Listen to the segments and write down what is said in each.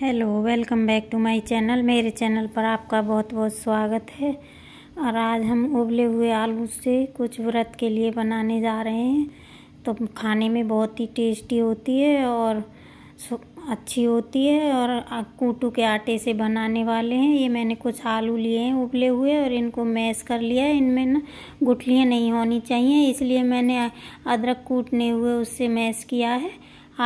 hello welcome back to my channel मेरे channel पर आपका बहुत बहुत स्वागत है और आज हम उबले हुए आलू से कुछ व्रत के लिए बनाने जा रहे हैं तो खाने में बहुत ही टेस्टी होती है और अच्छी होती है और कूटू के आटे से बनाने वाले हैं ये मैंने कुछ आलू लिए हैं उबले हुए और इनको मैश कर लिया है इनमें ना गुठलियाँ नहीं होनी चाहिए इसलिए मैंने अदरक कूटने हुए उससे मैश किया है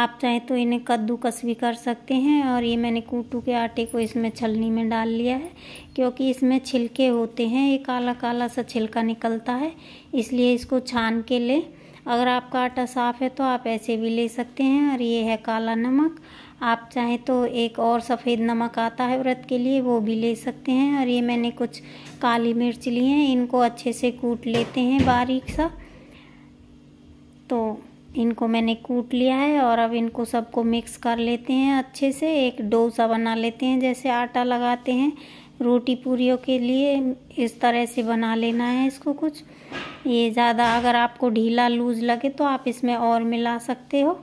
आप चाहे तो इन्हें कद्दूकस भी कर सकते हैं और ये मैंने कूटू के आटे को इसमें छलनी में डाल लिया है क्योंकि इसमें छिलके होते हैं ये काला काला सा छिलका निकलता है इसलिए इसको छान के ले अगर आपका आटा साफ़ है तो आप ऐसे भी ले सकते हैं और ये है काला नमक आप चाहें तो एक और सफ़ेद नमक आता है व्रत के लिए वो भी ले सकते हैं और ये मैंने कुछ काली मिर्च ली हैं इनको अच्छे से कूट लेते हैं बारीक सा तो इनको मैंने कूट लिया है और अब इनको सबको मिक्स कर लेते हैं अच्छे से एक डोसा बना लेते हैं जैसे आटा लगाते हैं रोटी पूरियों के लिए इस तरह से बना लेना है इसको कुछ ये ज़्यादा अगर आपको ढीला लूज लगे तो आप इसमें और मिला सकते हो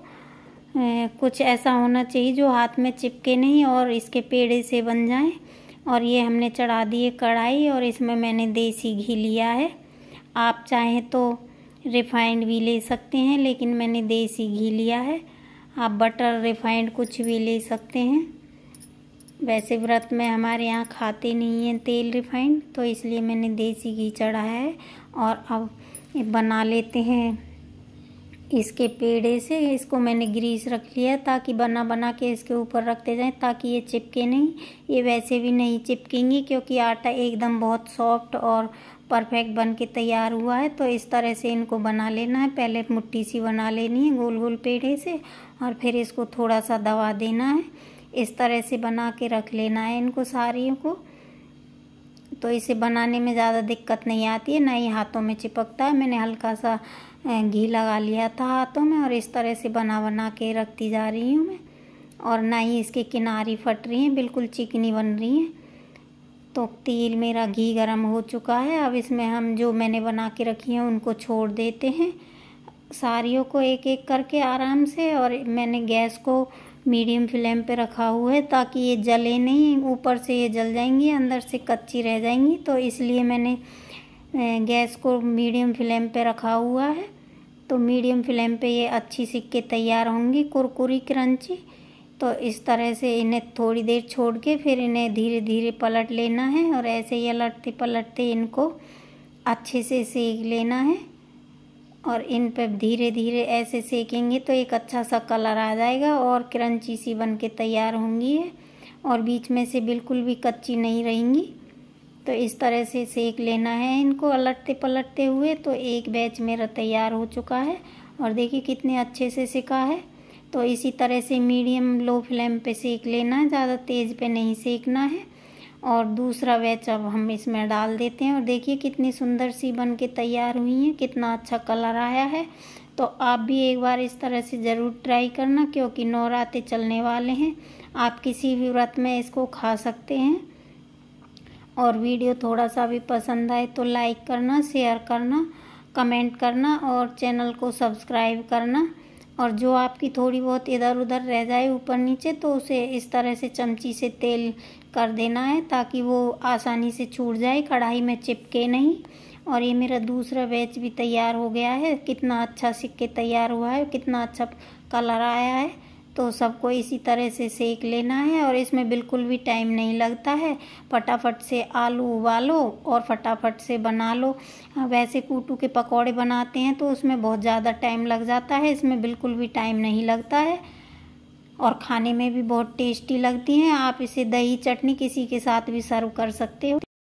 कुछ ऐसा होना चाहिए जो हाथ में चिपके नहीं और इसके पेड़े से बन जाएं और ये हमने चढ़ा दिए कढ़ाई और इसमें मैंने देसी घी लिया है आप चाहें तो रिफाइंड भी ले सकते हैं लेकिन मैंने देसी घी लिया है आप बटर रिफाइंड कुछ भी ले सकते हैं वैसे व्रत में हमारे यहाँ खाते नहीं हैं तेल रिफाइंड तो इसलिए मैंने देसी घी चढ़ाया है और अब बना लेते हैं इसके पेड़े से इसको मैंने ग्रीस रख लिया ताकि बना बना के इसके ऊपर रखते जाएं ताकि ये चिपके नहीं ये वैसे भी नहीं चिपकेंगे क्योंकि आटा एकदम बहुत सॉफ्ट और परफेक्ट बन के तैयार हुआ है तो इस तरह से इनको बना लेना है पहले मुट्ठी सी बना लेनी है गोल गोल पेड़े से और फिर इसको थोड़ा सा दबा देना है इस तरह से बना के रख लेना है इनको सारियों को तो इसे बनाने में ज़्यादा दिक्कत नहीं आती है ना ही हाथों में चिपकता है मैंने हल्का सा घी लगा लिया था हाथों में और इस तरह से बना बना के रखती जा रही हूँ मैं और ना ही इसके किनारी फट रही हैं बिल्कुल चिकनी बन रही हैं तो तेल मेरा घी गर्म हो चुका है अब इसमें हम जो मैंने बना के रखी हैं उनको छोड़ देते हैं सारियों को एक एक करके आराम से और मैंने गैस को मीडियम फ्लेम पे रखा हुआ है ताकि ये जले नहीं ऊपर से ये जल जाएंगी अंदर से कच्ची रह जाएंगी तो इसलिए मैंने गैस को मीडियम फ्लेम पे रखा हुआ है तो मीडियम फ्लेम पे ये अच्छी सिक्के तैयार होंगी कुरकुरी क्रंची तो इस तरह से इन्हें थोड़ी देर छोड़ के फिर इन्हें धीरे धीरे पलट लेना है और ऐसे ही पलटते पलटते इनको अच्छे से सेक लेना है और इन पर धीरे धीरे ऐसे सेकेंगे तो एक अच्छा सा कलर आ जाएगा और क्रंची सी बन के तैयार होंगी ये और बीच में से बिल्कुल भी कच्ची नहीं रहेंगी तो इस तरह से सेक लेना है इनको अलटते पलटते हुए तो एक बैच मेरा तैयार हो चुका है और देखिए कितने अच्छे से सिका है तो इसी तरह से मीडियम लो फ्लेम पे सेक लेना है ज़्यादा तेज़ पे नहीं सेकना है और दूसरा बैच अब हम इसमें डाल देते हैं और देखिए कितनी सुंदर सी बन के तैयार हुई है कितना अच्छा कलर आया है तो आप भी एक बार इस तरह से ज़रूर ट्राई करना क्योंकि नौराते चलने वाले हैं आप किसी भी व्रत में इसको खा सकते हैं और वीडियो थोड़ा सा भी पसंद आए तो लाइक करना शेयर करना कमेंट करना और चैनल को सब्सक्राइब करना और जो आपकी थोड़ी बहुत इधर उधर रह जाए ऊपर नीचे तो उसे इस तरह से चमची से तेल कर देना है ताकि वो आसानी से छूट जाए कढ़ाई में चिपके नहीं और ये मेरा दूसरा बैच भी तैयार हो गया है कितना अच्छा सिक्के तैयार हुआ है कितना अच्छा कलर आया है तो सबको इसी तरह से सेक लेना है और इसमें बिल्कुल भी टाइम नहीं लगता है फटाफट से आलू उबालो और फटाफट से बना लो हाँ, वैसे कूटू के पकौड़े बनाते हैं तो उसमें बहुत ज़्यादा टाइम लग जाता है इसमें बिल्कुल भी टाइम नहीं लगता है और खाने में भी बहुत टेस्टी लगती हैं आप इसे दही चटनी किसी के साथ भी सर्व कर सकते हो